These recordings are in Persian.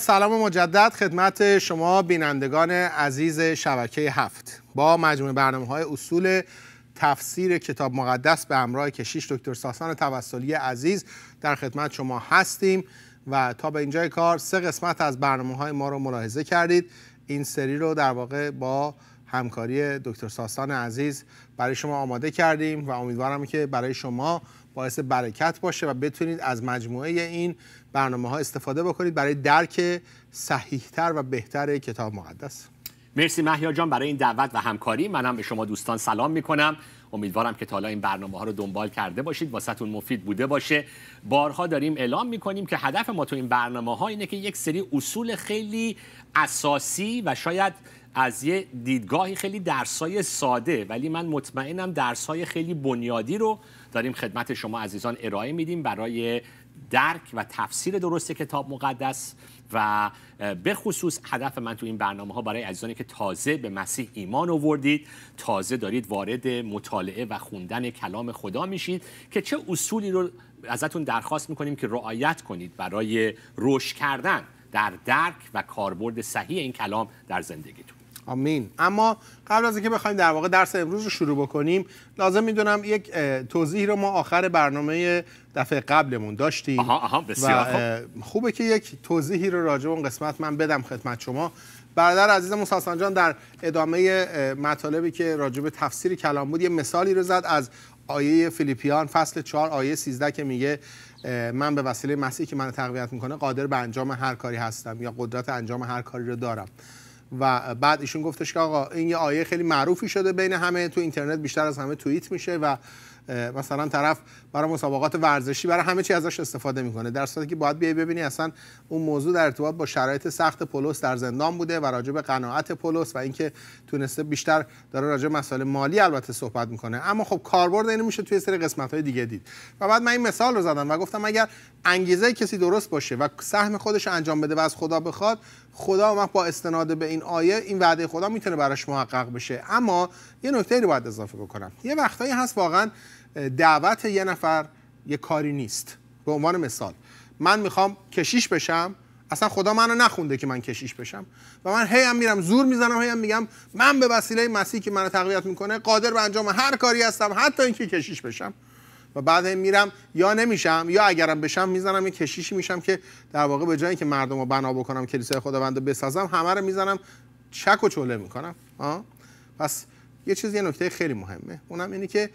سلام مجدد خدمت شما بینندگان عزیز شبکه هفت با مجموعه برنامه های اصول تفسیر کتاب مقدس به همراه کشیش دکتر ساسان توسلی عزیز در خدمت شما هستیم و تا به اینجای کار سه قسمت از برنامه های ما رو ملاحظه کردید این سری رو در واقع با همکاری دکتر ساسان عزیز برای شما آماده کردیم و امیدوارم که برای شما باعث برکت باشه و بتونید از مجموعه این برنامه ها استفاده بکنید برای درک صحیحتر و بهتر کتاب مقدس مرسی مهیا جان برای این دعوت و همکاری منم به شما دوستان سلام میکنم امیدوارم که تا حالا این برنامه ها رو دنبال کرده باشید واسهتون مفید بوده باشه بارها داریم اعلام میکنیم که هدف ما تو این برنامه ها اینه که یک سری اصول خیلی اساسی و شاید از یه دیدگاهی خیلی درسای ساده ولی من مطمئنم درسای خیلی بنیادی رو داریم خدمت شما عزیزان ارائه میدیم برای درک و تفسیر درست کتاب مقدس و به خصوص هدف من تو این برنامه ها برای عزیزانی که تازه به مسیح ایمان آوردید تازه دارید وارد مطالعه و خوندن کلام خدا میشید که چه اصولی رو ازتون درخواست میکنیم که رعایت کنید برای روش کردن در درک و کاربرد صحیح این کلام در زندگیتون آمین اما قبل از اینکه بخوایم در واقع درس امروز رو شروع بکنیم لازم میدونم یک توضیح رو ما آخر برنامه دفعه قبلمون داشتیم آها آها بسیار خوبه که یک توضیحی رو راجع اون قسمت من بدم خدمت شما برادر عزیز مصطفی جان در ادامه مطالبی که راجع به تفسیر کلام بود یه مثالی رو زد از آیه فیلیپیان فصل 4 آیه 13 که میگه من به وسیله مسیحی که من تقویت میکنه قادر به انجام هر کاری هستم یا قدرت انجام هر کاری رو دارم و بعد ایشون گفتش که آقا این یه آیه خیلی معروفی شده بین همه تو اینترنت بیشتر از همه توییت میشه و مثلا طرف برای مسابقات ورزشی برای همه چی ازش استفاده میکنه در صورتی که باید بیای ببینی اصلا اون موضوع در ارتباط با شرایط سخت پولس در زندان بوده و راجع به قناعت پولس و اینکه تونسته بیشتر داره راجع مسائل مالی البته صحبت میکنه اما خب کاربرد اینو میشه توی سری قسمت های دیگه دید و بعد من این مثال رو زدم و گفتم اگر انگیزه کسی درست باشه و سهم خودش انجام بده و از خدا بخواد خدا ما با استناد به این آیه این وعده خدا میتونه براش محقق بشه اما یه نکته رو باید اضافه بکنم یه وقتایی هست واقعا دعوت یه نفر یه کاری نیست به عنوان مثال من میخوام کشیش بشم اصلا خدا منو نخونده که من کشیش بشم و من هی هم میرم زور میزنم هی هم میگم من به وسیله مسیحی که منو تقویت میکنه قادر به انجام هر کاری هستم حتی اینکه کشیش بشم و بعد میرم یا نمیشم یا اگرم بشم میزنم یه کشیشی میشم که در واقع به جای اینکه مردم رو بنا بکنم کلیسای خداوند رو بسازم همه رو میزنم چک و چوله میکنم آه؟ پس یه چیز یه نکته خیلی مهمه اونم اینه که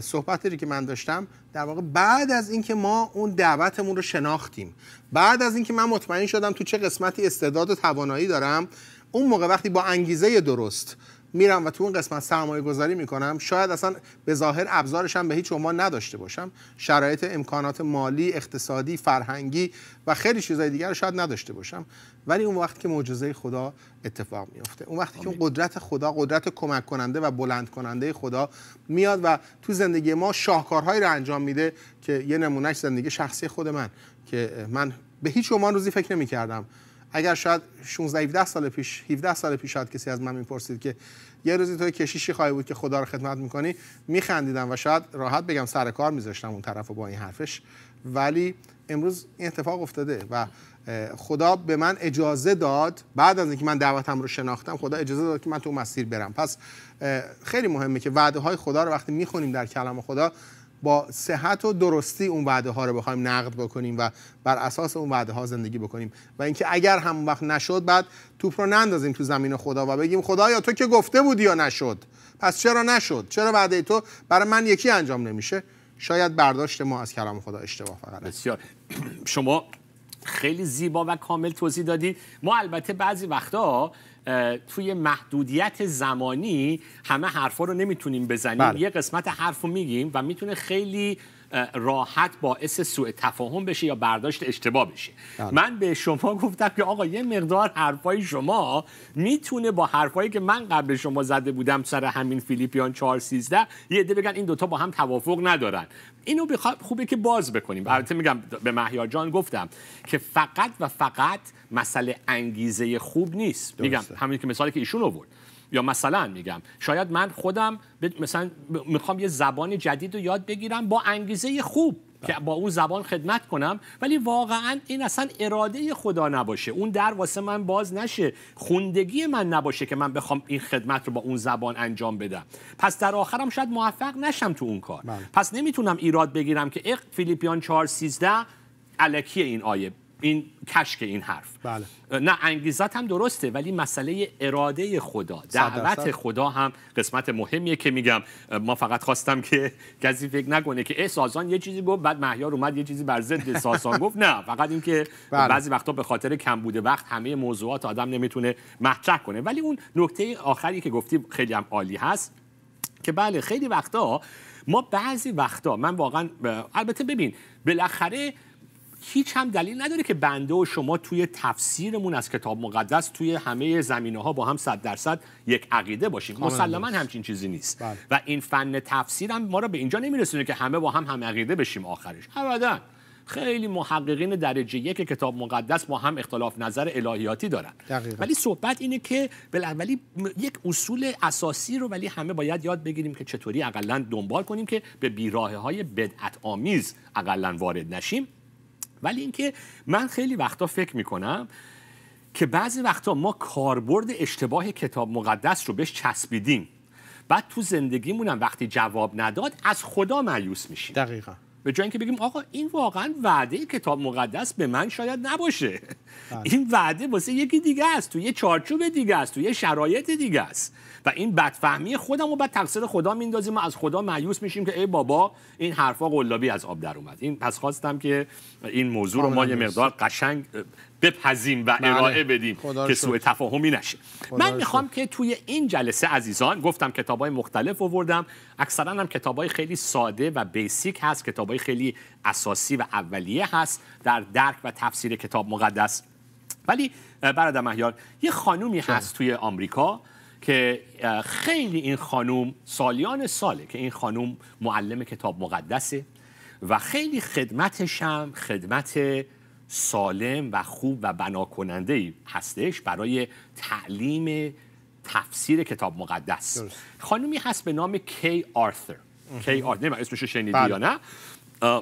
صحبتی که من داشتم در واقع بعد از اینکه ما اون دعوتمون رو شناختیم بعد از اینکه من مطمئن شدم تو چه قسمتی استعداد و توانایی دارم اون موقع وقتی با انگیزه درست میرم و تو اون قسمت سرمایه گذاری میکنم شاید اصلا به ظاهر ابزارش هم به هیچ عنوان نداشته باشم شرایط امکانات مالی اقتصادی فرهنگی و خیلی چیزهای دیگر رو شاید نداشته باشم ولی اون وقت که معجزه خدا اتفاق میفته اون وقتی که اون قدرت خدا قدرت کمک کننده و بلند کننده خدا میاد و تو زندگی ما شاهکارهایی رو انجام میده که یه نمونهش زندگی شخصی خود من که من به هیچ عنوان روزی فکر نمیکردم اگر شاید 16 17 سال پیش 17 سال پیش شاید کسی از من میپرسید که یه روزی تو کشیشی خواهی بود که خدا رو خدمت میکنی میخندیدم و شاید راحت بگم سر کار میذاشتم اون طرف و با این حرفش ولی امروز این اتفاق افتاده و خدا به من اجازه داد بعد از اینکه من دعوتم رو شناختم خدا اجازه داد که من تو مسیر برم پس خیلی مهمه که وعده های خدا رو وقتی میخونیم در کلام خدا با صحت و درستی اون وعده ها رو بخوایم نقد بکنیم و بر اساس اون وعده ها زندگی بکنیم و اینکه اگر هم وقت نشد بعد توپ رو نندازیم تو زمین خدا و بگیم خدایا تو که گفته بودی یا نشد پس چرا نشد چرا وعده تو برای من یکی انجام نمیشه شاید برداشت ما از کلام خدا اشتباه فقط بسیار شما خیلی زیبا و کامل توضیح دادی ما البته بعضی وقتا توی محدودیت زمانی همه حرفا رو نمیتونیم بزنیم بله. یه قسمت حرف رو میگیم و میتونه خیلی راحت باعث سوء تفاهم بشه یا برداشت اشتباه بشه بله. من به شما گفتم که آقا یه مقدار حرفای شما میتونه با حرفایی که من قبل شما زده بودم سر همین فیلیپیان 413 یه عده بگن این دوتا با هم توافق ندارن اینو بخوا... خوبه که باز بکنیم بله. البته میگم به مهیار جان گفتم که فقط و فقط مسئله انگیزه خوب نیست میگم همین که مثالی که ایشون آورد یا مثلا میگم شاید من خودم مثلا میخوام یه زبان جدید رو یاد بگیرم با انگیزه خوب که با اون زبان خدمت کنم ولی واقعا این اصلا اراده خدا نباشه اون در واسه من باز نشه خوندگی من نباشه که من بخوام این خدمت رو با اون زبان انجام بدم پس در آخرم شاید موفق نشم تو اون کار بله. پس نمیتونم ایراد بگیرم که اق فیلیپیان 4:13 الکی این آیه این کشک این حرف بله. نه انگیزت هم درسته ولی مسئله اراده خدا دعوت خدا هم قسمت مهمیه که میگم ما فقط خواستم که کسی فکر نکنه که ای سازان یه چیزی گفت بعد مهیار اومد یه چیزی بر ضد سازان گفت نه فقط این که بله. بعضی وقتا به خاطر کم بوده وقت همه موضوعات آدم نمیتونه مطرح کنه ولی اون نکته آخری که گفتی خیلی هم عالی هست که بله خیلی وقتا ما بعضی وقتا من واقعا البته ببین بالاخره هیچ هم دلیل نداره که بنده و شما توی تفسیرمون از کتاب مقدس توی همه زمینه ها با هم صد درصد یک عقیده باشیم مسلما همچین چیزی نیست بله. و این فن تفسیر هم ما را به اینجا نمیرسونه که همه با هم هم عقیده بشیم آخرش ابدا خیلی محققین درجه یک کتاب مقدس با هم اختلاف نظر الهیاتی دارن ولی صحبت اینه که ولی یک اصول اساسی رو ولی همه باید یاد بگیریم که چطوری اقلا دنبال کنیم که به بیراه های بدعت آمیز اقلا وارد نشیم ولی اینکه من خیلی وقتا فکر میکنم که بعضی وقتا ما کاربرد اشتباه کتاب مقدس رو بهش چسبیدیم بعد تو زندگیمونم وقتی جواب نداد از خدا مایوس میشیم دقیقا به جای اینکه بگیم آقا این واقعا وعده کتاب مقدس به من شاید نباشه بله. این وعده واسه یکی دیگه است تو یه چارچوب دیگه است تو یه شرایط دیگه است و این بدفهمی خودم و بعد تقصیر خدا میندازیم و از خدا مایوس میشیم که ای بابا این حرفا قلابی از آب در اومد این پس خواستم که این موضوع رو ما یه مقدار قشنگ بپذیم و بله. ارائه بدیم که سوء تفاهمی نشه من میخوام که توی این جلسه عزیزان گفتم کتاب های مختلف آوردم اکثرا هم کتابای خیلی ساده و بیسیک هست کتابای خیلی اساسی و اولیه هست در درک و تفسیر کتاب مقدس ولی برادر مهیار یه خانومی هست توی آمریکا که خیلی این خانوم سالیان ساله که این خانوم معلم کتاب مقدسه و خیلی خدمتش هم خدمت سالم و خوب و بنا هستش برای تعلیم تفسیر کتاب مقدس خانومی هست به نام کی آرثر کی آرثر اسمش شنیدی بله. یا نه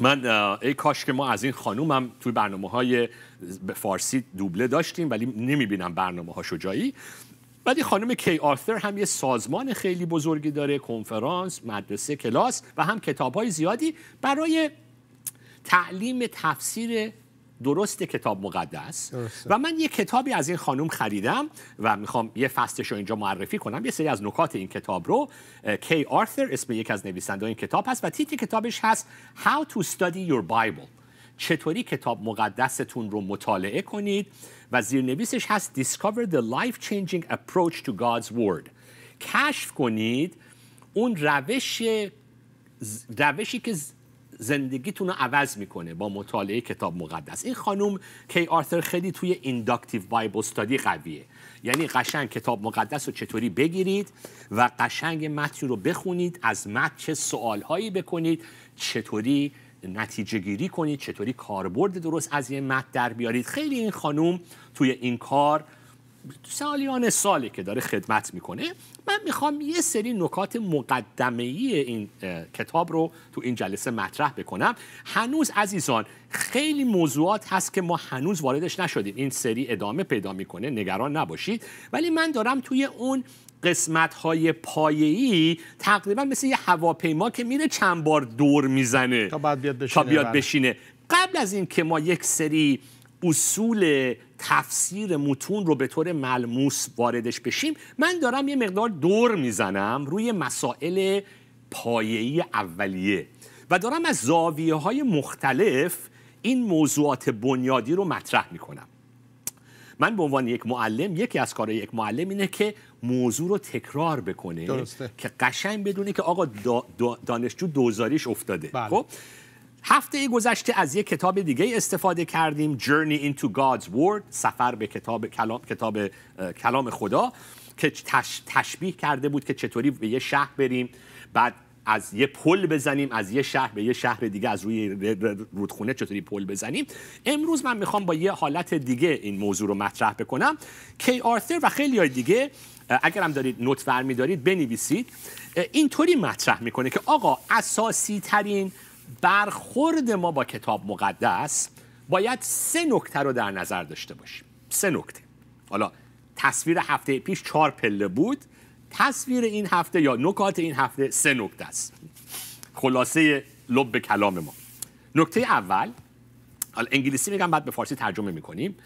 من ای کاش که ما از این هم توی برنامه های فارسی دوبله داشتیم ولی نمیبینم برنامه هاشو جایی ولی خانم کی آرثر هم یه سازمان خیلی بزرگی داره کنفرانس مدرسه کلاس و هم های زیادی برای تعلیم تفسیر درست کتاب مقدس و من یه کتابی از این خانم خریدم و میخوام یه فستش رو اینجا معرفی کنم یه سری از نکات این کتاب رو کی آرثر اسم یکی از نویسنده این کتاب هست و تیتر کتابش هست How to Study Your Bible چطوری کتاب مقدستون رو مطالعه کنید و زیرنویسش هست Discover the life-changing approach to God's word کشف کنید اون روش روشی که زندگیتون رو عوض میکنه با مطالعه کتاب مقدس این خانم کی آرثر خیلی توی اینداکتیو بایبل استادی قویه یعنی قشنگ کتاب مقدس رو چطوری بگیرید و قشنگ متن رو بخونید از متن چه سوالهایی بکنید چطوری نتیجه گیری کنید چطوری کاربرد درست از یه متن در بیارید خیلی این خانوم توی این کار سالیان سالی که داره خدمت میکنه من میخوام یه سری نکات مقدمه ای این کتاب رو تو این جلسه مطرح بکنم هنوز عزیزان خیلی موضوعات هست که ما هنوز واردش نشدیم این سری ادامه پیدا میکنه نگران نباشید ولی من دارم توی اون قسمت های پایه‌ای تقریبا مثل یه هواپیما که میره چند بار دور میزنه تا, بیاد بشینه, تا بیاد بله. بشینه قبل از اینکه ما یک سری اصول تفسیر متون رو به طور ملموس واردش بشیم من دارم یه مقدار دور میزنم روی مسائل پایه‌ای اولیه و دارم از زاویه های مختلف این موضوعات بنیادی رو مطرح میکنم من به عنوان یک معلم یکی از کارهای یک معلم اینه که موضوع رو تکرار بکنه درسته. که قشنگ بدونه که آقا دانشجو دوزاریش افتاده بله. خب هفته ای گذشته از یک کتاب دیگه استفاده کردیم Journey into God's Word سفر به کتاب کلام, کتاب، کلام خدا که تش، تشبیه کرده بود که چطوری به یه شهر بریم بعد از یه پل بزنیم از یه شهر به یه شهر دیگه از روی رودخونه چطوری پل بزنیم امروز من میخوام با یه حالت دیگه این موضوع رو مطرح بکنم کی آرثر و خیلی های دیگه اگر هم دارید نوت می دارید بنویسید اینطوری مطرح میکنه که آقا اساسی ترین برخورد ما با کتاب مقدس باید سه نکته رو در نظر داشته باشیم سه نکته حالا تصویر هفته پیش چهار پله بود تصویر این هفته یا نکات این هفته سه نکته است خلاصه لب کلام ما نکته اول حالا انگلیسی میگم بعد به فارسی ترجمه میکنیم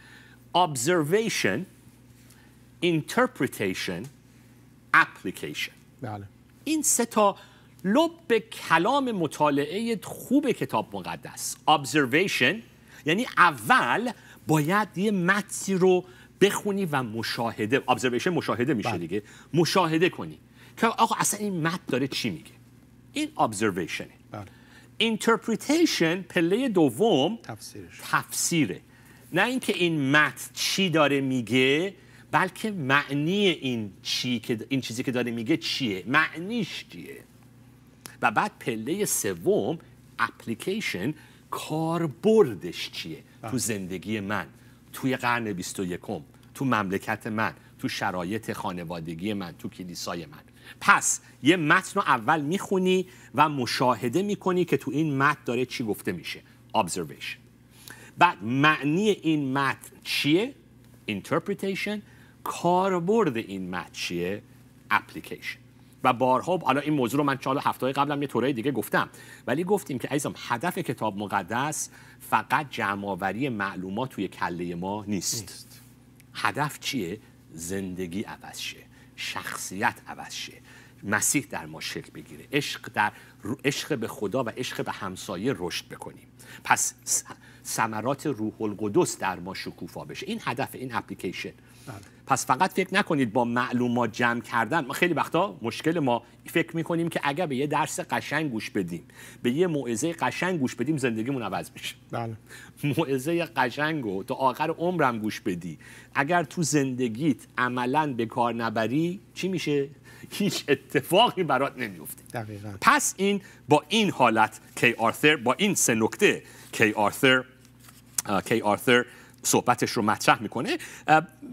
observation interpretation application بله. این سه تا لب به کلام مطالعه خوب کتاب مقدس observation یعنی اول باید یه متنی رو بخونی و مشاهده observation مشاهده میشه بله. دیگه مشاهده کنی که آقا اصلا این متن داره چی میگه این observationه بله. interpretation پله دوم تفسیرش. تفسیره نه اینکه این متن چی داره میگه بلکه معنی این چی که این چیزی که داره میگه چیه معنیش چیه و بعد پله سوم اپلیکیشن کاربردش چیه تو بله. زندگی من توی قرن 21 تو مملکت من تو شرایط خانوادگی من تو کلیسای من پس یه متن رو اول میخونی و مشاهده میکنی که تو این متن داره چی گفته میشه observation بعد معنی این متن چیه interpretation کاربرد این متن چیه application و بارها حالا این موضوع رو من چاله هفته قبلم یه طورای دیگه گفتم ولی گفتیم که عزیزم هدف کتاب مقدس فقط جمعآوری معلومات توی کله ما نیست. هدف چیه زندگی عوض شه شخصیت عوض شه مسیح در ما شکل بگیره عشق در عشق به خدا و عشق به همسایه رشد بکنیم پس ثمرات روح القدس در ما شکوفا بشه این هدف این اپلیکیشن بله. پس فقط فکر نکنید با معلومات جمع کردن ما خیلی وقتا مشکل ما فکر میکنیم که اگر به یه درس قشنگ گوش بدیم به یه موعظه قشنگ گوش بدیم زندگیمون عوض میشه بله موعظه قشنگ و تا آخر عمرم گوش بدی اگر تو زندگیت عملا به کار نبری چی میشه هیچ اتفاقی برات نمیفته دقیقا. پس این با این حالت کی آرثر با این سه نکته کی آرثر کی آرثر صحبتش رو مطرح میکنه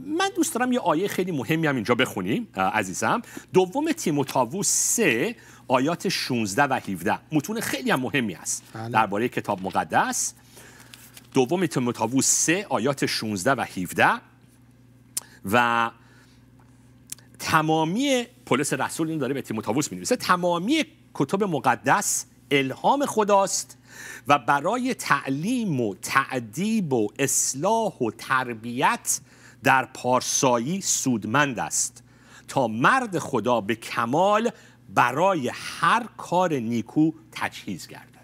من دوست دارم یه آیه خیلی مهمی هم اینجا بخونیم عزیزم دوم تیموتاووس 3 آیات 16 و 17 متون خیلی هم مهمی است بله. درباره کتاب مقدس دوم تیموتاووس 3 آیات 16 و 17 و تمامی پولس رسول این داره به تیموتاووس می‌نویسه تمامی کتب مقدس الهام خداست و برای تعلیم و تعدیب و اصلاح و تربیت در پارسایی سودمند است تا مرد خدا به کمال برای هر کار نیکو تجهیز گردد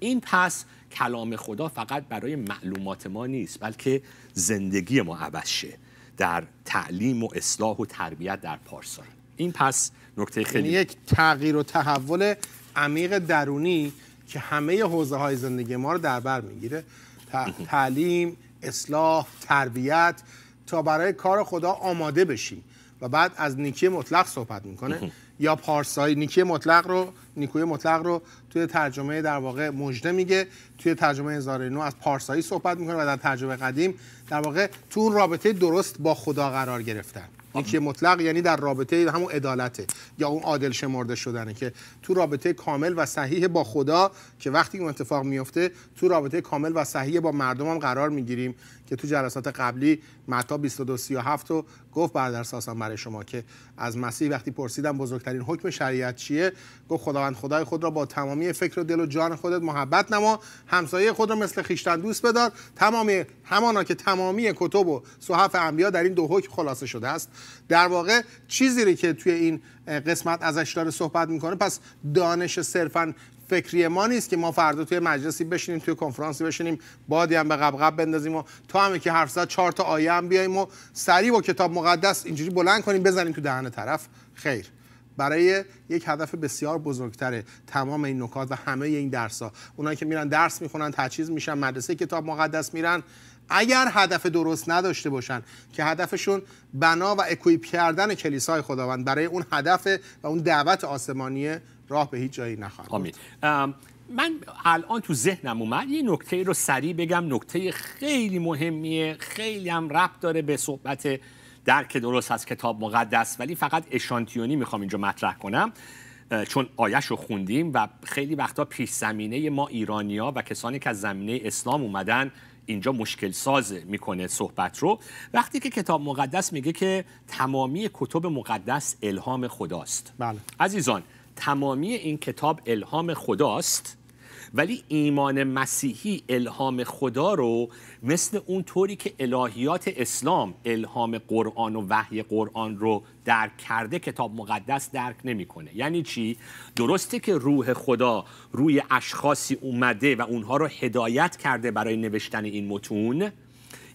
این پس کلام خدا فقط برای معلومات ما نیست بلکه زندگی ما عوض شه در تعلیم و اصلاح و تربیت در پارسایی این پس نکته خیلی یعنی یک تغییر و تحول عمیق درونی که همه حوزه های زندگی ما رو در بر میگیره تعلیم اصلاح تربیت تا برای کار خدا آماده بشیم و بعد از نیکی مطلق صحبت میکنه یا پارسایی نیکی مطلق رو نیکوی مطلق رو توی ترجمه در واقع مجده میگه توی ترجمه هزار نو از پارسایی صحبت میکنه و در ترجمه قدیم در واقع تو اون رابطه درست با خدا قرار گرفتن که مطلق یعنی در رابطه همون عدالته یا اون عادل شمرده شدنه که تو رابطه کامل و صحیح با خدا که وقتی اون اتفاق میفته تو رابطه کامل و صحیح با مردم هم قرار میگیریم که تو جلسات قبلی متا 2237 و گفت برادر ساسان برای شما که از مسیح وقتی پرسیدم بزرگترین حکم شریعت چیه گفت خداوند خدای خود را با تمامی فکر و دل و جان خودت محبت نما همسایه خود را مثل خیشتن دوست بدار تمامی همانا که تمامی کتب و صحف انبیا در این دو حکم خلاصه شده است در واقع چیزی که توی این قسمت ازش داره صحبت میکنه پس دانش صرفا فکری ما نیست که ما فردا توی مجلسی بشینیم توی کنفرانسی بشینیم بادی هم به قبقب بندازیم و تا همه که حرف زد چهار تا آیه هم بیاییم و سریع با کتاب مقدس اینجوری بلند کنیم بزنیم تو دهن طرف خیر برای یک هدف بسیار بزرگتره تمام این نکات و همه این درس ها اونایی که میرن درس میخونن تجهیز میشن مدرسه کتاب مقدس میرن اگر هدف درست نداشته باشن که هدفشون بنا و اکویپ کردن کلیسای خداوند برای اون هدف و اون دعوت آسمانیه راه به هیچ جایی نخواهد آمین من الان تو ذهنم اومد یه نکته رو سریع بگم نکته خیلی مهمیه خیلی هم ربط داره به صحبت درک درست از کتاب مقدس ولی فقط اشانتیونی میخوام اینجا مطرح کنم چون آیش رو خوندیم و خیلی وقتا پیش زمینه ما ایرانیا و کسانی که از زمینه اسلام اومدن اینجا مشکل ساز میکنه صحبت رو وقتی که کتاب مقدس میگه که تمامی کتب مقدس الهام خداست بله. عزیزان تمامی این کتاب الهام خداست ولی ایمان مسیحی الهام خدا رو مثل اون طوری که الهیات اسلام الهام قرآن و وحی قرآن رو درک کرده کتاب مقدس درک نمیکنه یعنی چی درسته که روح خدا روی اشخاصی اومده و اونها رو هدایت کرده برای نوشتن این متون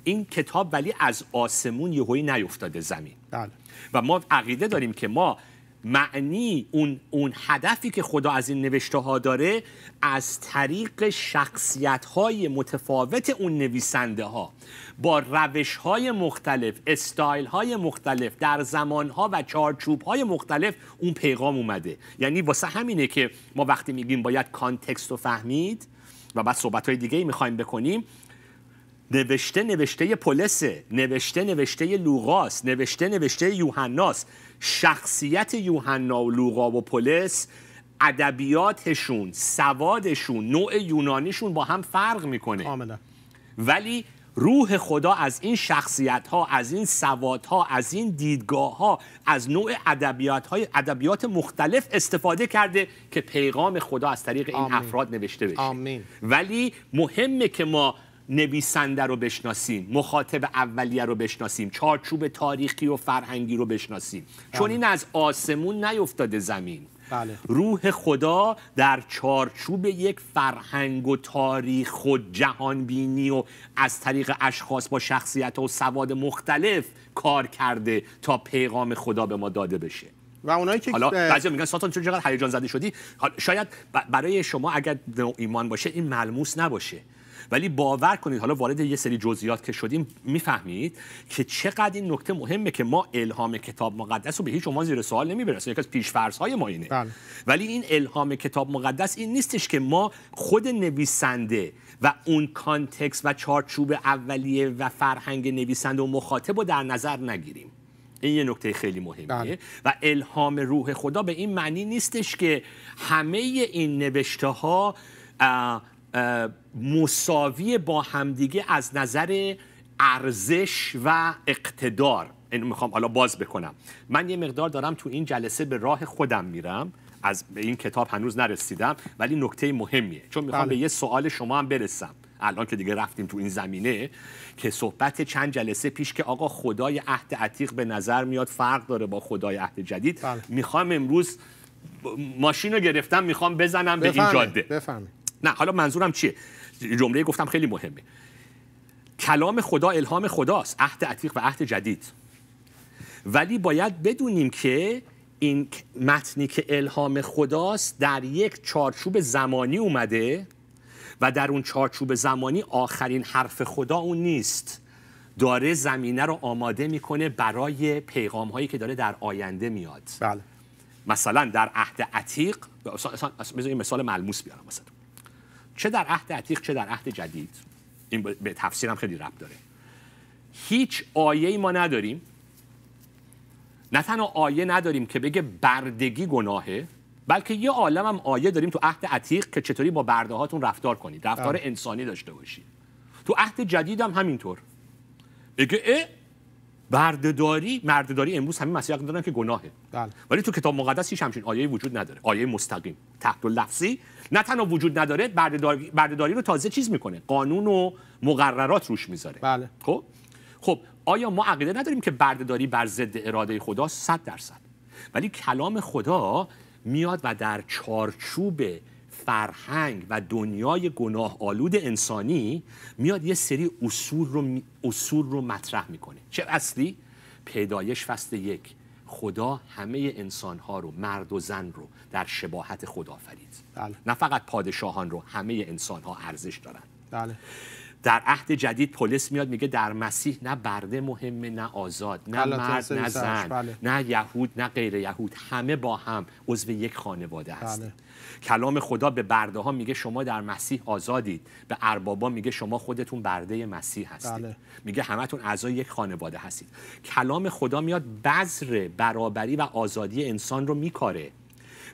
این کتاب ولی از آسمون یهویی نیفتاده زمین بله. و ما عقیده داریم که ما معنی اون, اون هدفی که خدا از این نوشته ها داره از طریق شخصیت های متفاوت اون نویسنده ها با روش های مختلف استایل های مختلف در زمان ها و چارچوب های مختلف اون پیغام اومده یعنی واسه همینه که ما وقتی میگیم باید کانتکست رو فهمید و بعد صحبت های دیگه میخوایم بکنیم نوشته نوشته پولسه نوشته نوشته لوقاس نوشته نوشته یوحناس شخصیت یوحنا و لوقا و پولس ادبیاتشون سوادشون نوع یونانیشون با هم فرق میکنه ولی روح خدا از این شخصیت ها از این سواد ها از این دیدگاه ها از نوع ادبیات های ادبیات مختلف استفاده کرده که پیغام خدا از طریق این افراد نوشته بشه ولی مهمه که ما نویسنده رو بشناسیم مخاطب اولیه رو بشناسیم چارچوب تاریخی و فرهنگی رو بشناسیم بله. چون این از آسمون نیفتاده زمین بله. روح خدا در چارچوب یک فرهنگ و تاریخ و جهانبینی و از طریق اشخاص با شخصیت و سواد مختلف کار کرده تا پیغام خدا به ما داده بشه و اونایی که حالا بعضی میگن ساتان چون چقدر هیجان زده شدی شاید برای شما اگر ایمان باشه این ملموس نباشه ولی باور کنید حالا وارد یه سری جزئیات که شدیم میفهمید که چقدر این نکته مهمه که ما الهام کتاب مقدس رو به هیچ شما زیر سوال نمیبریم یکی از پیش های ما اینه بله. ولی این الهام کتاب مقدس این نیستش که ما خود نویسنده و اون کانتکس و چارچوب اولیه و فرهنگ نویسنده و مخاطب رو در نظر نگیریم این یه نکته خیلی مهمه بله. و الهام روح خدا به این معنی نیستش که همه این نوشته ها مساوی با همدیگه از نظر ارزش و اقتدار این میخوام حالا باز بکنم من یه مقدار دارم تو این جلسه به راه خودم میرم از به این کتاب هنوز نرسیدم ولی نکته مهمیه چون میخوام بله. به یه سوال شما هم برسم الان که دیگه رفتیم تو این زمینه که صحبت چند جلسه پیش که آقا خدای عهد عتیق به نظر میاد فرق داره با خدای عهد جدید بله. میخوام امروز ماشین رو گرفتم میخوام بزنم به این جاده نه حالا منظورم چیه جمله گفتم خیلی مهمه کلام خدا الهام خداست عهد عتیق و عهد جدید ولی باید بدونیم که این متنی که الهام خداست در یک چارچوب زمانی اومده و در اون چارچوب زمانی آخرین حرف خدا اون نیست داره زمینه رو آماده میکنه برای پیغام هایی که داره در آینده میاد بله. مثلا در عهد عتیق مثلا مثال ملموس بیارم مثلا چه در عهد عتیق چه در عهد جدید این به تفسیرم خیلی رب داره هیچ آیه ای ما نداریم نه تنها آیه نداریم که بگه بردگی گناهه بلکه یه عالم هم آیه داریم تو عهد عتیق که چطوری با برده هاتون رفتار کنید رفتار انسانی داشته باشید تو عهد جدید هم همینطور بگه بردهداری مردداری امروز همین مسیح دارن که گناهه بله. ولی تو کتاب مقدس هیچ همچین آیه وجود نداره آیه مستقیم تحت و لفظی نه تنها وجود نداره بردهداری, رو تازه چیز میکنه قانون و مقررات روش میذاره بله. خب خب آیا ما عقیده نداریم که بردهداری بر ضد اراده خدا 100 درصد ولی کلام خدا میاد و در چارچوب فرهنگ و دنیای گناه آلود انسانی میاد یه سری اصول رو, اصول رو مطرح میکنه چه اصلی؟ پیدایش فصل یک خدا همه انسانها رو مرد و زن رو در شباهت خدا فرید بله. نه فقط پادشاهان رو همه انسانها ارزش دارن بله. در عهد جدید پولس میاد میگه در مسیح نه برده مهمه نه آزاد نه مرد نه زن بله. نه یهود نه غیر یهود همه با هم عضو یک خانواده هست بله. کلام خدا به برده ها میگه شما در مسیح آزادید به اربابا میگه شما خودتون برده مسیح هستید بله. میگه همتون اعضای یک خانواده هستید کلام خدا میاد بذر برابری و آزادی انسان رو میکاره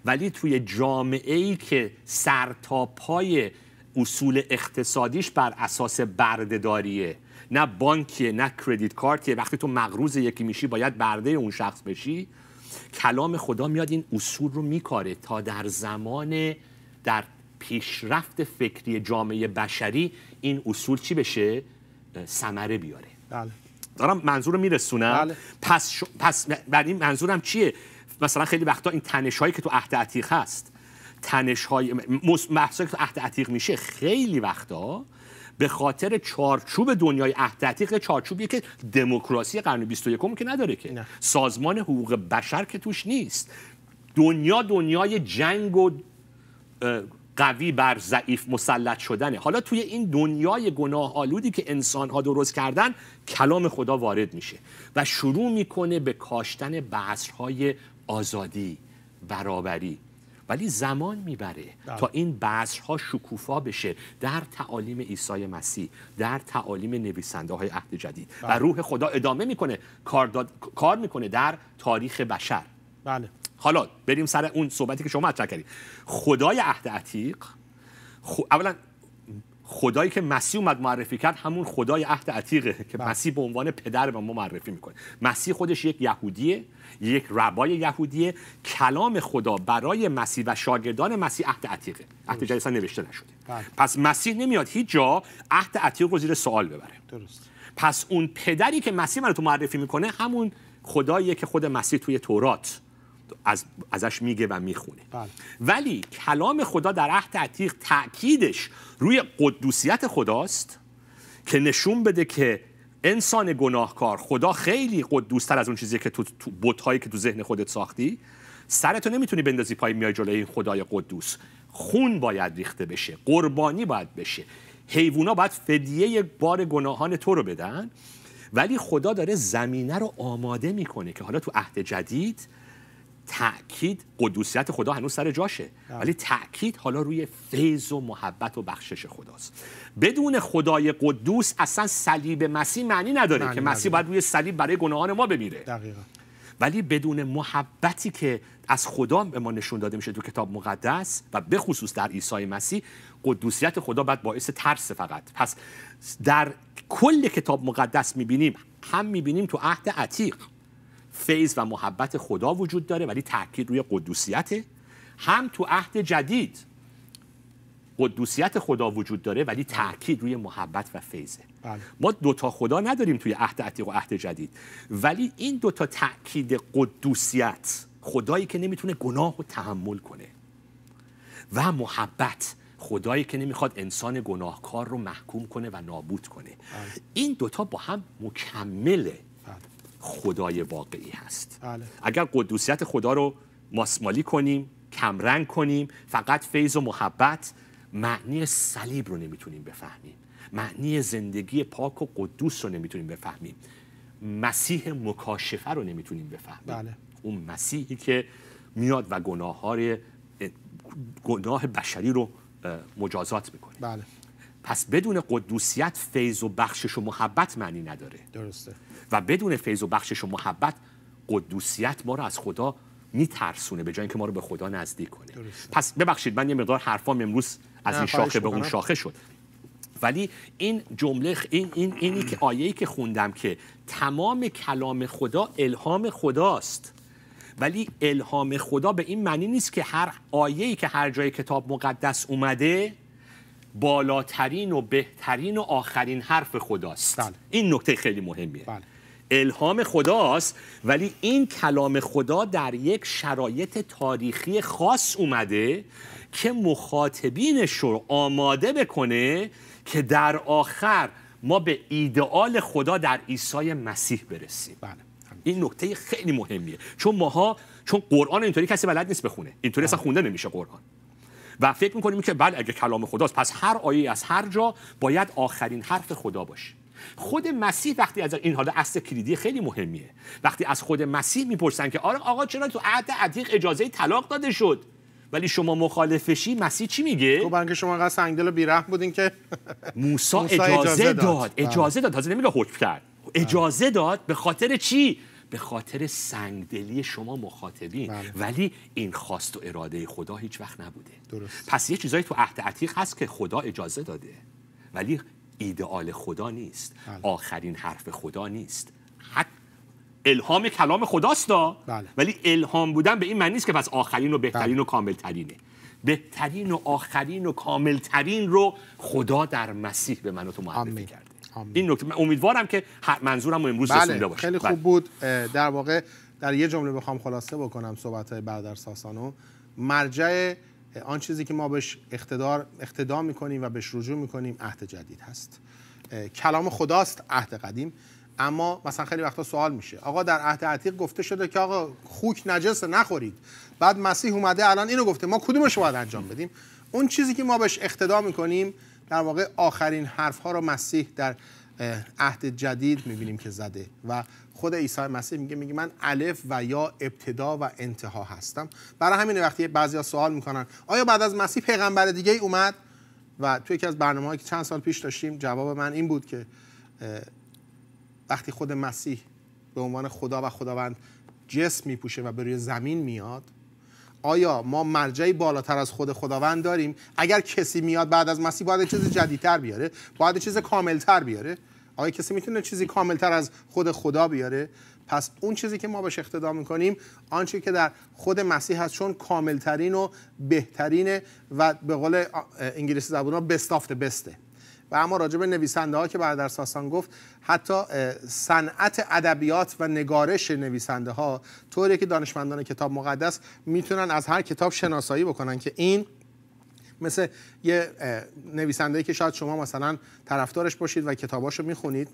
ولی توی جامعه ای که سر تا پای اصول اقتصادیش بر اساس بردهداریه نه بانکیه نه کردیت کارتیه وقتی تو مقروض یکی میشی باید برده اون شخص بشی کلام خدا میاد این اصول رو میکاره تا در زمان در پیشرفت فکری جامعه بشری این اصول چی بشه سمره بیاره بله. دارم منظور رو میرسونم بله. پس, پس این منظورم چیه مثلا خیلی وقتا این تنش هایی که تو عهد عتیق هست تنش های محصا که عتیق میشه خیلی وقتا به خاطر چارچوب دنیای عهد چارچوبی که دموکراسی قرن 21 که نداره که نه. سازمان حقوق بشر که توش نیست دنیا دنیای جنگ و قوی بر ضعیف مسلط شدنه حالا توی این دنیای گناه آلودی که انسان ها درست کردن کلام خدا وارد میشه و شروع میکنه به کاشتن بحث آزادی برابری ولی زمان میبره بله. تا این بذرها شکوفا بشه در تعالیم عیسی مسیح در تعالیم نویسنده های عهد جدید و بله. روح خدا ادامه میکنه کار, کار میکنه در تاریخ بشر بله حالا بریم سر اون صحبتی که شما مطرح کردید خدای عهد عتیق اولا خدایی که مسیح اومد معرفی کرد همون خدای عهد عتیقه که بله. مسیح به عنوان پدر به ما معرفی میکنه مسیح خودش یک یهودیه یک ربای یهودیه کلام خدا برای مسیح و شاگردان مسیح عهد عتیقه عهد جدید نوشته نشده بله. پس مسیح نمیاد هیچ جا عهد عتیق رو زیر سوال ببره درست پس اون پدری که مسیح من رو تو معرفی میکنه همون خداییه که خود مسیح توی تورات از ازش میگه و میخونه بله. ولی کلام خدا در عهد عتیق تاکیدش روی قدوسیت خداست که نشون بده که انسان گناهکار خدا خیلی قدوستر از اون چیزی که تو, تو که تو ذهن خودت ساختی سرتو نمیتونی بندازی پای میای جلوی این خدای قدوس خون باید ریخته بشه قربانی باید بشه حیوونا باید فدیه بار گناهان تو رو بدن ولی خدا داره زمینه رو آماده میکنه که حالا تو عهد جدید تأکید قدوسیت خدا هنوز سر جاشه ولی تأکید حالا روی فیض و محبت و بخشش خداست بدون خدای قدوس اصلا صلیب مسیح معنی نداره که مسیح باید روی صلیب برای گناهان ما بمیره دقیقا. ولی بدون محبتی که از خدا به ما نشون داده میشه تو کتاب مقدس و به خصوص در عیسی مسیح قدوسیت خدا باید باعث ترس فقط پس در کل کتاب مقدس میبینیم هم میبینیم تو عهد عتیق فیض و محبت خدا وجود داره ولی تاکید روی قدوسیت هم تو عهد جدید قدوسیت خدا وجود داره ولی تاکید روی محبت و فیضه بله. ما دوتا خدا نداریم توی عهد عتیق و عهد جدید ولی این دوتا تاکید قدوسیت خدایی که نمیتونه گناه رو تحمل کنه و محبت خدایی که نمیخواد انسان گناهکار رو محکوم کنه و نابود کنه بله. این دوتا با هم مکمله خدای واقعی هست بله. اگر قدوسیت خدا رو ماسمالی کنیم کمرنگ کنیم فقط فیض و محبت معنی صلیب رو نمیتونیم بفهمیم معنی زندگی پاک و قدوس رو نمیتونیم بفهمیم مسیح مکاشفه رو نمیتونیم بفهمیم بله. اون مسیحی که میاد و گناه, گناه بشری رو مجازات میکنه بله. پس بدون قدوسیت فیض و بخشش و محبت معنی نداره درسته و بدون فیض و بخشش و محبت قدوسیت ما رو از خدا میترسونه به جای اینکه ما رو به خدا نزدیک کنه پس ببخشید من یه مقدار حرفام امروز از این شاخه به اون شاخه شد ولی این جمله این این اینی که آیه‌ای که خوندم که تمام کلام خدا الهام خداست ولی الهام خدا به این معنی نیست که هر آیه‌ای که هر جای کتاب مقدس اومده بالاترین و بهترین و آخرین حرف خداست بله. این نکته خیلی مهمیه بله. الهام خداست ولی این کلام خدا در یک شرایط تاریخی خاص اومده که مخاطبینش رو آماده بکنه که در آخر ما به ایدئال خدا در عیسی مسیح برسیم بله. این نکته خیلی مهمیه چون ماها چون قرآن اینطوری کسی بلد نیست بخونه اینطوری اصلا خونده نمیشه قرآن و فکر میکنیم که بله اگه کلام خداست پس هر آیه از هر جا باید آخرین حرف خدا باشه خود مسیح وقتی از این حالا اصل کلیدی خیلی مهمیه وقتی از خود مسیح میپرسن که آره آقا چرا تو عهد عتیق اجازه طلاق داده شد ولی شما مخالفشی مسیح چی میگه تو خب، برای شما انقدر سنگدل و بیرحم بودین که موسی اجازه, داد, اجازه داد تازه نمیگه حکم کرد اجازه داد به خاطر چی به خاطر سنگدلی شما مخاطبین بله. ولی این خواست و اراده خدا هیچ وقت نبوده درست. پس یه چیزایی تو عهد عتیق هست که خدا اجازه داده ولی ایدئال خدا نیست بله. آخرین حرف خدا نیست حق الهام کلام خداست بله. ولی الهام بودن به این معنی نیست که پس آخرین و بهترین و بله. کاملترینه بهترین و آخرین و کاملترین رو خدا در مسیح به من و تو معرفی کرد این نکته امیدوارم که منظورم امروز بله، رسونده باشه خیلی خوب بله. بود در واقع در یه جمله بخوام خلاصه بکنم صحبت های برادر ساسانو مرجع آن چیزی که ما بهش اقتدار اقتدا میکنیم و بهش رجوع میکنیم عهد جدید هست کلام خداست عهد قدیم اما مثلا خیلی وقتا سوال میشه آقا در عهد عتیق گفته شده که آقا خوک نجس نخورید بعد مسیح اومده الان اینو گفته ما کدومش باید انجام بدیم اون چیزی که ما بهش اقتدا میکنیم در واقع آخرین حرف ها رو مسیح در عهد جدید میبینیم که زده و خود عیسی مسیح میگه میگه من الف و یا ابتدا و انتها هستم برای همین وقتی بعضیا سوال میکنن آیا بعد از مسیح پیغمبر دیگه ای اومد و تو یکی از برنامه که چند سال پیش داشتیم جواب من این بود که وقتی خود مسیح به عنوان خدا و خداوند جسم میپوشه و به روی زمین میاد آیا ما مرجعی بالاتر از خود خداوند داریم اگر کسی میاد بعد از مسیح باید چیز جدیدتر بیاره باید چیز کاملتر بیاره آیا کسی میتونه چیزی کاملتر از خود خدا بیاره پس اون چیزی که ما بهش اقتدا میکنیم آنچه که در خود مسیح هست چون کاملترین و بهترینه و به قول انگلیسی زبان ها بستافته بسته و اما راجع به نویسنده ها که برادر ساسان گفت حتی صنعت ادبیات و نگارش نویسنده ها طوری که دانشمندان کتاب مقدس میتونن از هر کتاب شناسایی بکنن که این مثل یه نویسنده که شاید شما مثلا طرفدارش باشید و کتاباشو میخونید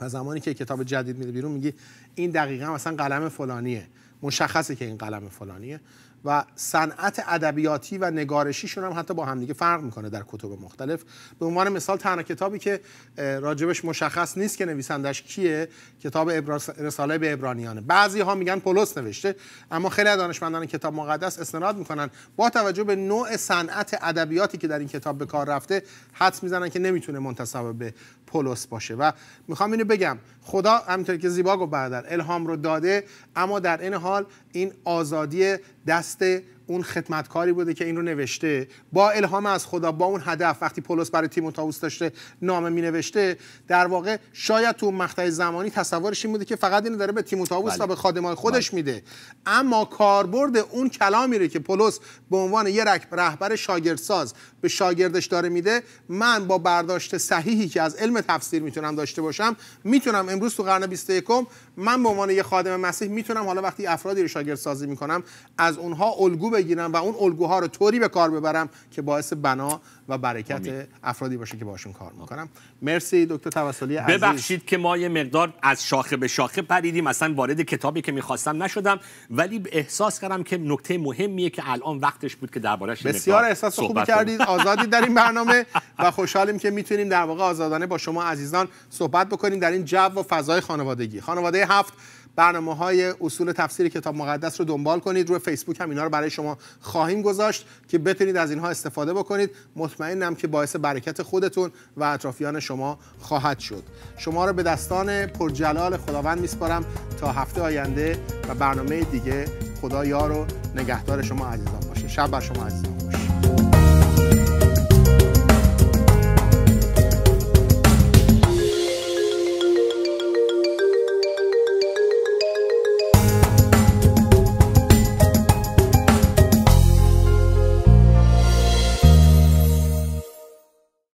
و زمانی که کتاب جدید میده بیرون میگی این دقیقا مثلا قلم فلانیه مشخصه که این قلم فلانیه و صنعت ادبیاتی و نگارشیشون هم حتی با همدیگه فرق میکنه در کتب مختلف به عنوان مثال تنها کتابی که راجبش مشخص نیست که نویسندش کیه کتاب رساله به ابرانیانه بعضی ها میگن پولس نوشته اما خیلی دانشمندان کتاب مقدس استناد میکنن با توجه به نوع صنعت ادبیاتی که در این کتاب به کار رفته حد میزنن که نمیتونه منتسب به پولس باشه و میخوام اینو بگم خدا همینطور که زیبا گفت الهام رو داده اما در این حال این آزادی دست este اون خدمتکاری بوده که این رو نوشته با الهام از خدا با اون هدف وقتی پولس برای تیموتائوس داشته نامه می نوشته در واقع شاید تو مقطع زمانی تصورش این بوده که فقط این داره به تیموتائوس بله. و به خادمان خودش بله. میده اما کاربرد اون کلامی رو که پولس به عنوان یه رهبر شاگردساز به شاگردش داره میده من با برداشت صحیحی که از علم تفسیر میتونم داشته باشم میتونم امروز تو قرن 21 من به عنوان یه خادم مسیح میتونم حالا وقتی افرادی رو شاگرد میکنم از اونها الگو بگیرم و اون الگوها رو طوری به کار ببرم که باعث بنا و برکت افرادی باشه که باشون کار میکنم مرسی دکتر توسلی عزیز ببخشید که ما یه مقدار از شاخه به شاخه پریدیم اصلا وارد کتابی که میخواستم نشدم ولی احساس کردم که نکته مهمیه که الان وقتش بود که دربارش بسیار احساس خوبی کردید آزادی در این برنامه و خوشحالیم که میتونیم در واقع آزادانه با شما عزیزان صحبت بکنیم در این جو و فضای خانوادگی خانواده هفت برنامه های اصول تفسیر کتاب مقدس رو دنبال کنید روی فیسبوک هم اینا رو برای شما خواهیم گذاشت که بتونید از اینها استفاده بکنید مطمئنم که باعث برکت خودتون و اطرافیان شما خواهد شد شما رو به دستان پرجلال خداوند میسپارم تا هفته آینده و برنامه دیگه خدا یار و نگهدار شما عزیزان باشه شب بر شما عزیزان باشه